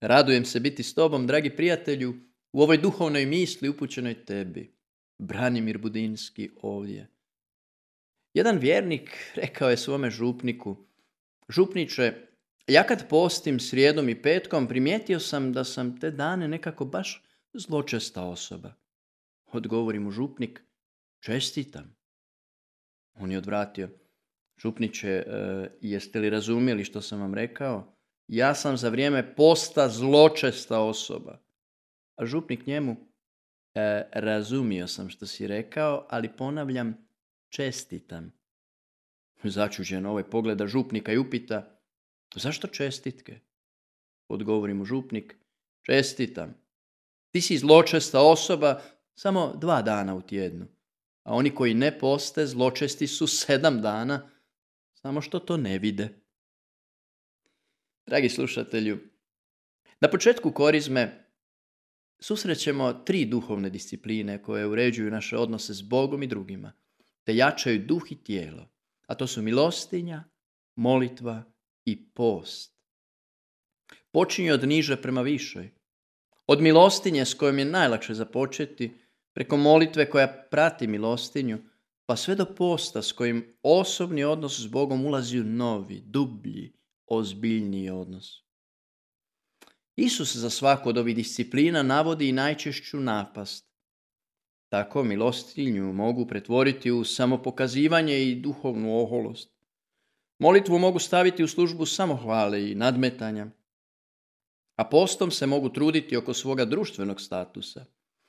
Radujem se biti s tobom, dragi prijatelju, u ovoj duhovnoj misli upućenoj tebi. Branimir Budinski ovdje. Jedan vjernik rekao je svome župniku, župniče, ja kad postim srijedom i petkom primijetio sam da sam te dane nekako baš zločesta osoba. Odgovori mu župnik, čestitam. On je odvratio, župniče, e, jeste li razumjeli što sam vam rekao? ja sam za vrijeme posta zločesta osoba. A župnik njemu, e, razumio sam što si rekao, ali ponavljam, čestitam. Začuđen ovaj pogleda župnika i upita, zašto čestitke? Odgovori mu župnik, čestitam. Ti si zločesta osoba samo dva dana u tjednu, a oni koji ne poste zločesti su sedam dana, samo što to ne vide. Dragi slušatelju, na početku korizme susrećemo tri duhovne discipline koje uređuju naše odnose s Bogom i drugima, te jačaju duh i tijelo, a to su milostinja, molitva i post. Počinje od niže prema višoj, od milostinje s kojom je najlakše započeti, preko molitve koja prati milostinju, pa sve do posta s kojim osobni odnos s Bogom ulazi u novi, dublji, ozbiljniji odnos. Isus za svaku od ovih disciplina navodi i najčešću napast. Tako milostinju mogu pretvoriti u samopokazivanje i duhovnu oholost. Molitvu mogu staviti u službu samohvale i nadmetanja. A postom se mogu truditi oko svoga društvenog statusa.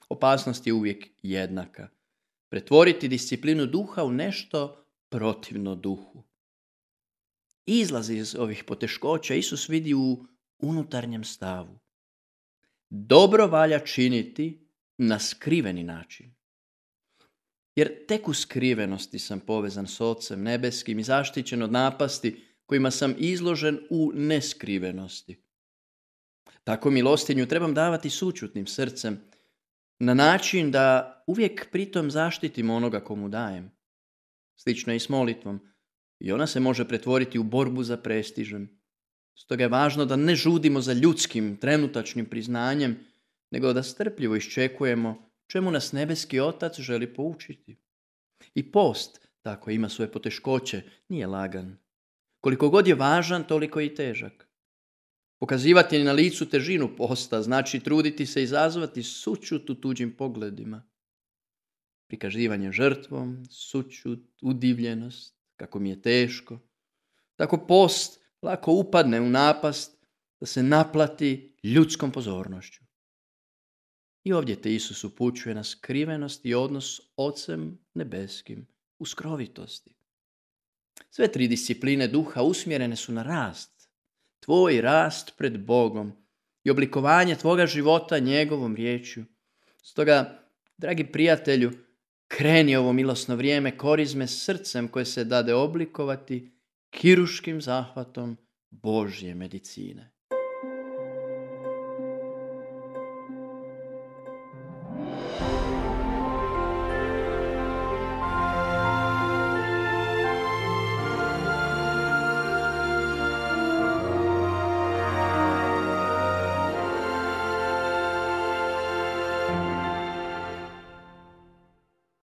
Opasnost je uvijek jednaka. Pretvoriti disciplinu duha u nešto protivno duhu izlaz iz ovih poteškoća Isus vidi u unutarnjem stavu. Dobro valja činiti na skriveni način. Jer tek u skrivenosti sam povezan s Otcem nebeskim i zaštićen od napasti kojima sam izložen u neskrivenosti. Tako milostinju trebam davati sućutnim srcem, na način da uvijek pritom zaštitim onoga komu dajem. Slično i s molitvom i ona se može pretvoriti u borbu za prestižem. Stoga je važno da ne žudimo za ljudskim, trenutačnim priznanjem, nego da strpljivo iščekujemo čemu nas nebeski otac želi poučiti. I post, tako ima svoje poteškoće, nije lagan. Koliko god je važan, toliko je i težak. Pokazivati na licu težinu posta znači truditi se izazvati sućut u tuđim pogledima. Prikaživanje žrtvom, sućut, udivljenost, kako mi je teško. Tako post lako upadne u napast da se naplati ljudskom pozornošću. I ovdje te Isus upućuje na skrivenost i odnos Ocem nebeskim u skrovitosti. Sve tri discipline duha usmjerene su na rast. Tvoj rast pred Bogom i oblikovanje tvoga života njegovom riječju. Stoga, dragi prijatelju, kreni ovo milosno vrijeme korizme srcem koje se dade oblikovati kiruškim zahvatom Božje medicine.